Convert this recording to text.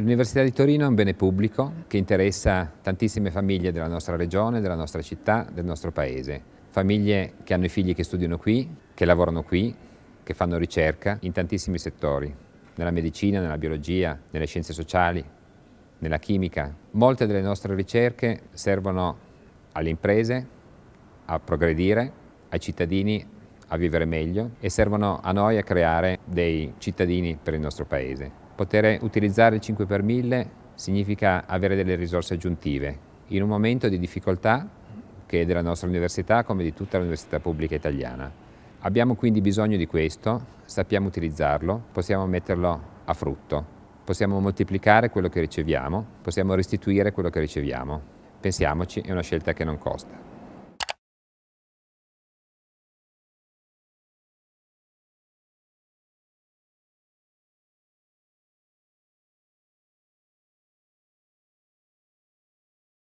L'Università di Torino è un bene pubblico che interessa tantissime famiglie della nostra regione, della nostra città, del nostro paese. Famiglie che hanno i figli che studiano qui, che lavorano qui, che fanno ricerca in tantissimi settori, nella medicina, nella biologia, nelle scienze sociali, nella chimica. Molte delle nostre ricerche servono alle imprese a progredire, ai cittadini a vivere meglio e servono a noi a creare dei cittadini per il nostro paese. Poter utilizzare il 5 per 1000 significa avere delle risorse aggiuntive. In un momento di difficoltà che è della nostra università come di tutta l'università pubblica italiana. Abbiamo quindi bisogno di questo, sappiamo utilizzarlo, possiamo metterlo a frutto, possiamo moltiplicare quello che riceviamo, possiamo restituire quello che riceviamo. Pensiamoci, è una scelta che non costa.